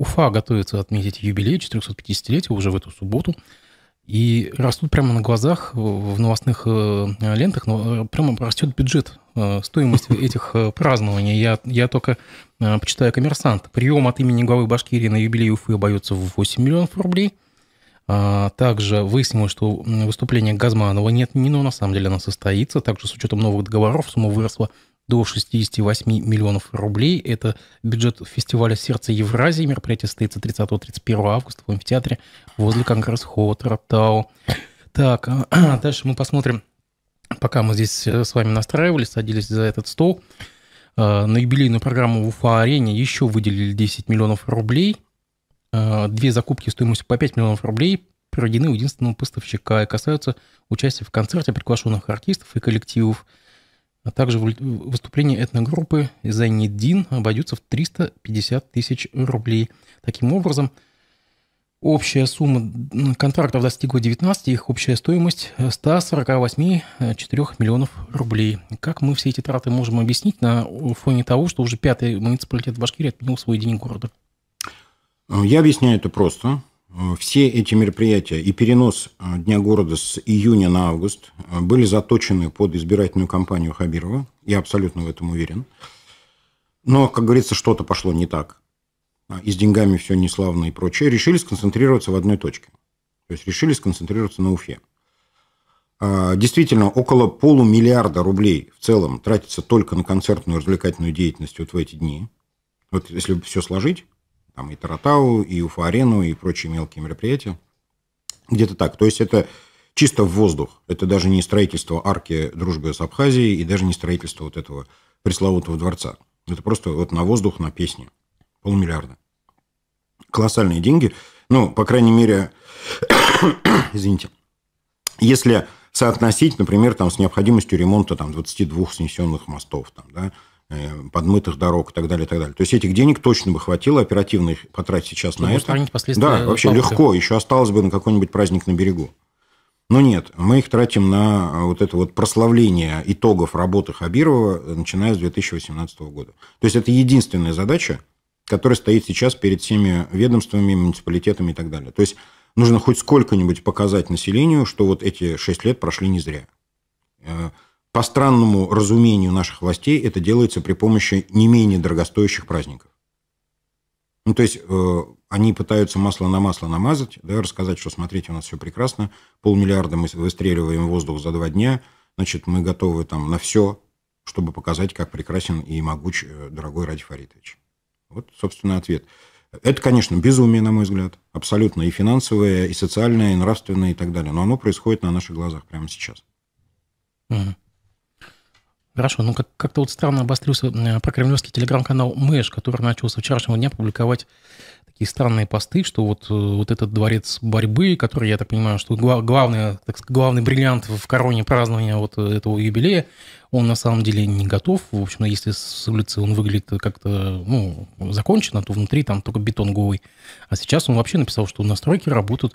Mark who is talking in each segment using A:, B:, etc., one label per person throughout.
A: Уфа готовится отметить юбилей 450-летия уже в эту субботу. И растут прямо на глазах э, в новостных э, лентах, но э, прямо растет бюджет стоимость этих празднований. Я, я только почитаю коммерсант. Прием от имени главы Башкирии на юбилей Уфы обойдется в 8 миллионов рублей. А, также выяснилось, что выступление Газманова не отменено, на самом деле оно состоится. Также с учетом новых договоров сумма выросла до 68 миллионов рублей. Это бюджет фестиваля «Сердце Евразии». Мероприятие состоится 30-31 августа в амфитеатре возле конгресс-холла Таратау. Так, а, дальше мы посмотрим, пока мы здесь э, с вами настраивались, садились за этот стол, а, на юбилейную программу в Уфа-арене еще выделили 10 миллионов рублей. А, две закупки стоимостью по 5 миллионов рублей проведены у единственного поставщика и касаются участия в концерте приглашенных артистов и коллективов – а также выступление этногруппы Зайнеддин обойдется в 350 тысяч рублей. Таким образом, Общая сумма контрактов достигла 19, их общая стоимость 148,4 э, миллионов рублей. Как мы все эти траты можем объяснить на фоне того, что уже пятый муниципалитет Башкирии отменил свой день города?
B: Э, я объясняю это просто. Э, все эти мероприятия и перенос э, Дня города с июня на август э, были заточены под избирательную кампанию Хабирова. Я абсолютно в этом уверен. Но, как говорится, что-то пошло не так. А, и с деньгами все неславно и прочее. Решили сконцентрироваться в одной точке. То есть решили сконцентрироваться на Уфе. А, действительно, около полумиллиарда рублей в целом тратится только на концертную развлекательную деятельность вот в эти дни. Вот если все сложить, там и Таратау, и Уфа-арену, и прочие мелкие мероприятия. Где-то так. То есть это чисто в воздух. Это даже не строительство арки «Дружбы с Абхазией» и даже не строительство вот этого пресловутого дворца. Это просто вот на воздух, на песни. Полмиллиарда. Колоссальные деньги. Ну, по крайней мере, извините, если соотносить, например, там, с необходимостью ремонта там, 22 снесенных мостов, там, да, Э, подмытых дорог и так далее, и так далее. То есть этих денег точно бы хватило оперативно их потратить сейчас Чтобы на это. последствия. Да, вообще паводка. легко. Еще осталось бы на какой-нибудь праздник на берегу. Но нет, мы их тратим на а, вот это вот прославление итогов работы Хабирова, э, начиная с 2018 года. То есть это единственная задача, которая стоит сейчас перед всеми ведомствами, муниципалитетами и так далее. То есть нужно хоть сколько-нибудь показать населению, что вот эти шесть лет прошли не зря. По странному разумению наших властей это делается при помощи не менее дорогостоящих праздников. Ну, то есть э, они пытаются масло на масло намазать, да, рассказать, что смотрите, у нас все прекрасно, полмиллиарда мы выстреливаем воздух за два дня, значит, мы готовы там на все, чтобы показать, как прекрасен и могуч э, дорогой Ради Фаритович. Вот, собственно, ответ. Это, конечно, безумие, на мой взгляд, абсолютно и финансовое, и социальное, и нравственное, и так далее. Но оно происходит на наших глазах прямо сейчас.
A: Uh-huh. Хорошо, ну как- как-то вот странно обострился про кремлевский телеграм-канал Мэш, который начал с вчерашнего дня публиковать такие странные посты, что вот, э, вот этот дворец борьбы, который, я так понимаю, что глав, главный, так, главный бриллиант в короне празднования вот этого юбилея, он на самом деле не готов. В общем, если с улицы он выглядит как-то ну, закончено, то внутри там только бетон голый. А сейчас он вообще написал, что настройки работают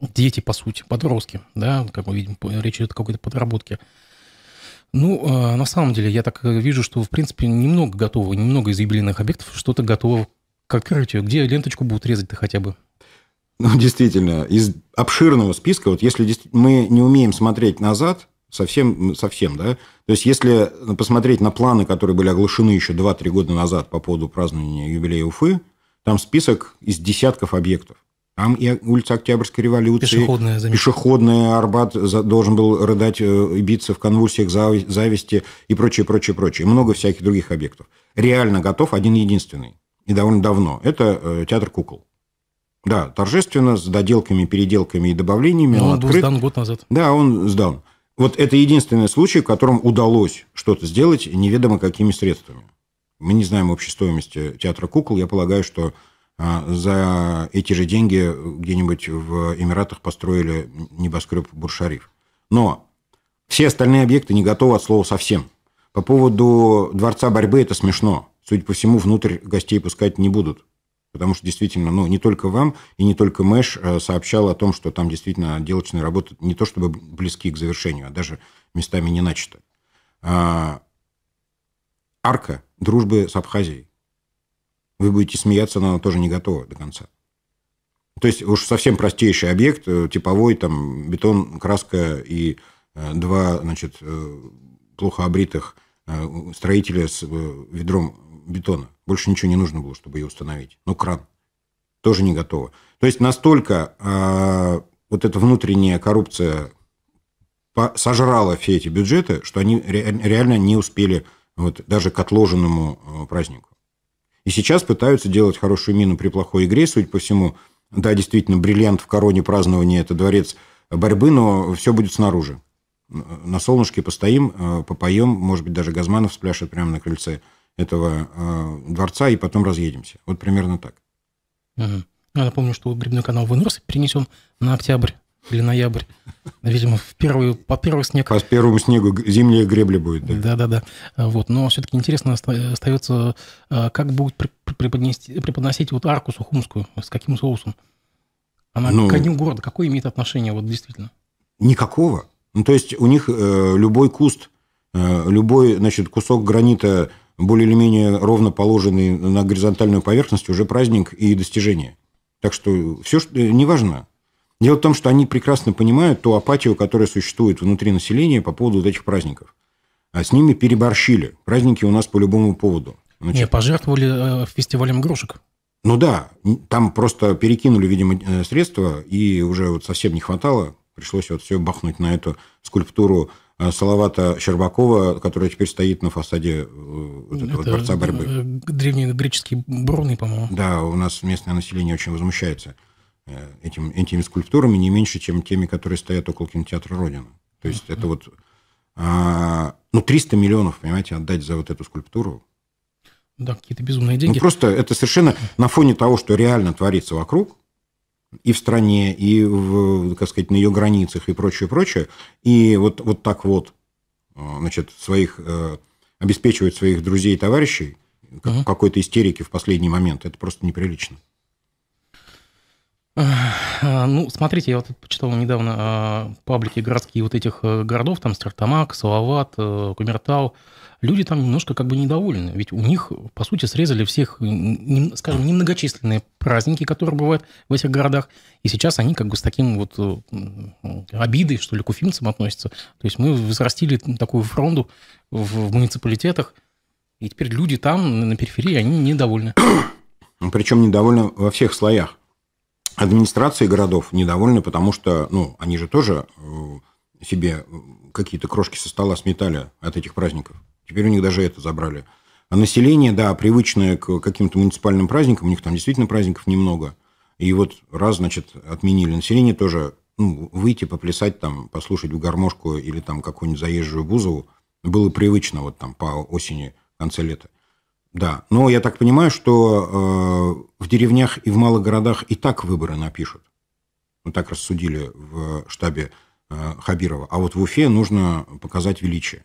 A: дети, по сути, подростки, да, как мы видим, речь идет о какой-то подработке. Ну, а, на самом деле, я так э, вижу, что, в принципе, немного готово, немного из юбилейных объектов что-то готово к открытию. Где ленточку будут резать-то хотя бы?
B: Ну, действительно, из обширного списка, вот если мы не умеем смотреть назад, совсем, совсем, да, то есть если посмотреть на планы, которые были оглашены еще 2-3 года назад по поводу празднования юбилея Уфы, там список из десятков объектов. Там и улица Октябрьской революции. Пешеходная, заметно. Пешеходная, Арбат должен был рыдать э, биться в конвульсиях зависти и прочее, прочее, прочее. И много всяких других объектов. Реально готов один единственный. И довольно давно. Это э, театр кукол. Да, торжественно, с доделками, переделками и добавлениями. Но он, он был открыт. сдан год назад. Да, он сдан. Вот это единственный случай, в котором удалось что-то сделать неведомо какими средствами. Мы не знаем общей стоимости театра кукол. Я полагаю, что а, за эти же деньги где-нибудь в Эмиратах построили небоскреб Буршариф. Но все остальные объекты не готовы от слова совсем. По поводу дворца борьбы это смешно. Судя по всему, внутрь гостей пускать не будут. Потому что действительно, ну, не только вам и не только Мэш э, сообщал о том, что там действительно делочные работы не то чтобы близки к завершению, а даже местами не начаты. А, арка дружбы с Абхазией вы будете смеяться, но она тоже не готова до конца. То есть уж совсем простейший объект, э, типовой, там, бетон, краска и э, два, значит, э, плохо обритых строителя с ведром бетона. Больше ничего не нужно было, чтобы ее установить. Ну, кран. Тоже не готово. То есть настолько э, вот эта внутренняя коррупция сожрала все эти бюджеты, что они ре реально не успели вот, даже к отложенному празднику. И сейчас пытаются делать хорошую мину при плохой игре, судя по всему. Да, действительно, бриллиант в короне празднования – это дворец борьбы, но все будет снаружи. На солнышке постоим, э, попоем, может быть, даже Газманов спляшет прямо на крыльце этого э, дворца, и потом разъедемся. Вот примерно так.
A: Угу. Я напомню, что грибной канал «Вынос» перенесен на октябрь или ноябрь. Видимо, в первую, по первому снегу
B: По первому снегу зимние гребли будет.
A: Да, да, да. Вот. Но все-таки интересно остается, а, как будет преподнести, преподносить вот арку сухумскую, с каким соусом. Она ну, к одним города какое имеет отношение, вот действительно?
B: Никакого. Ну, то есть у них э, любой куст, э, любой значит, кусок гранита, более или менее ровно положенный на горизонтальную поверхность, уже праздник и достижение. Так что все, что, неважно, Дело в том, что они прекрасно понимают ту апатию, которая существует внутри населения по поводу вот этих праздников. А с ними переборщили. Праздники у нас по любому поводу. Значит,
A: Не, пожертвовали э, фестивалем игрушек.
B: Ну да, там просто перекинули, видимо, э, средства, и уже вот совсем не хватало. Пришлось вот все бахнуть на эту скульптуру э, Салавата Щербакова, которая теперь стоит на фасаде э, вот этого Это дворца борьбы.
A: Древнегреческие бронный, по-моему.
B: Да, у нас местное население очень возмущается. Э, этим, этими скульптурами не меньше, чем теми, которые стоят около кинотеатра «Родина». То есть это вот... А, ну, 300 миллионов, понимаете, отдать за вот эту скульптуру.
A: Да, какие-то безумные деньги. Ну, просто
B: это совершенно на фоне того, что реально творится вокруг, и в стране, и, в, как сказать, на ее границах, и прочее, прочее. И вот, вот так вот, э, значит, своих, э, обеспечивать своих друзей и товарищей угу. какой-то истерики в последний момент. Это просто неприлично.
A: А, ну, смотрите, я вот почитал недавно а, паблики городские вот этих э, городов, там Стартамак, Салават, э, Кумертау. Люди там немножко как бы недовольны, ведь у них, по сути, срезали всех, скажем, немногочисленные праздники, которые бывают в этих городах, и сейчас они как бы с таким вот э, обидой, что ли, к уфимцам относятся. То есть мы взрастили такую фронду в муниципалитетах, и теперь люди там, на периферии, они недовольны.
B: Причем недовольны во всех слоях администрации городов недовольны, потому что, ну, они же тоже э, себе э, какие-то крошки со стола сметали от этих праздников. Теперь у них даже это забрали. А население, да, привычное к каким-то муниципальным праздникам, у них там действительно праздников немного. И вот раз, значит, отменили население тоже, ну, выйти, поплясать там, послушать в гармошку или там какую-нибудь заезжую бузову, было привычно вот там по осени, конце лета. Да, но я так понимаю, что э, в деревнях и в малых городах и так выборы напишут. Ну, так рассудили в штабе э, Хабирова. А вот в Уфе нужно показать величие.